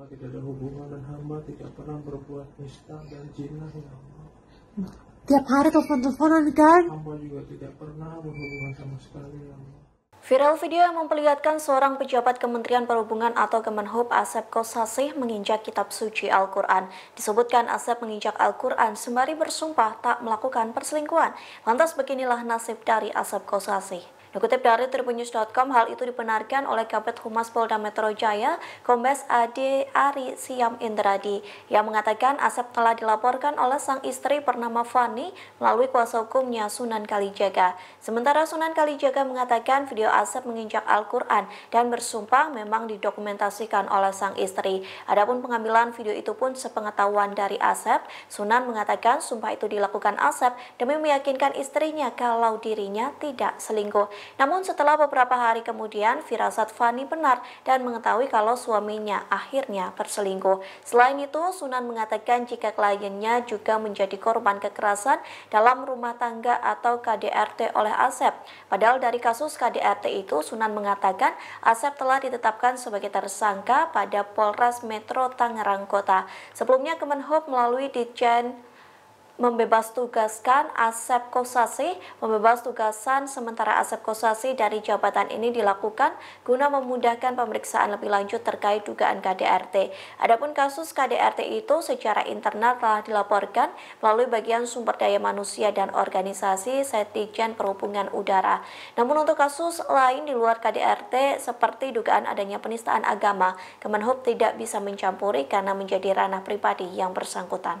Bapa tidak ada hubungan dan hamba tidak pernah berbuat nista dan jinah ya Allah. Tiap hari telepon-teleponan kan? Hamba juga tidak pernah berhubungan sama sekali ya Allah. Viral video yang memperlihatkan seorang pejabat Kementerian Perhubungan atau Kemenhub Asep Kosasih menginjak kitab suci Al-Quran. Disebutkan Asep menginjak Al-Quran sembari bersumpah tak melakukan perselingkuhan. Lantas beginilah nasib dari Asep Kosasih. Dikutip dari tribunnews.com, hal itu dibenarkan oleh Kabupaten Humas Polda Metro Jaya, Kombes Ade Ari Siam Indradi, yang mengatakan Asep telah dilaporkan oleh sang istri bernama Fani melalui kuasa hukumnya Sunan Kalijaga. Sementara Sunan Kalijaga mengatakan video Asep menginjak Al-Quran dan bersumpah memang didokumentasikan oleh sang istri. Adapun pengambilan video itu pun sepengetahuan dari Asep, Sunan mengatakan sumpah itu dilakukan Asep demi meyakinkan istrinya kalau dirinya tidak selingkuh. Namun setelah beberapa hari kemudian, firasat Fani benar dan mengetahui kalau suaminya akhirnya berselingkuh. Selain itu, Sunan mengatakan jika kliennya juga menjadi korban kekerasan dalam rumah tangga atau KDRT oleh Asep. Padahal dari kasus KDRT itu, Sunan mengatakan Asep telah ditetapkan sebagai tersangka pada Polres Metro Tangerang Kota. Sebelumnya Kemenhub melalui Ditjen membebas tugaskan Asep Kosasi, membebas tugasan sementara Asep Kosasi dari jabatan ini dilakukan guna memudahkan pemeriksaan lebih lanjut terkait dugaan KDRT. Adapun kasus KDRT itu secara internal telah dilaporkan melalui bagian sumber daya manusia dan organisasi Setjen Perhubungan Udara. Namun untuk kasus lain di luar KDRT seperti dugaan adanya penistaan agama, Kemenhub tidak bisa mencampuri karena menjadi ranah pribadi yang bersangkutan.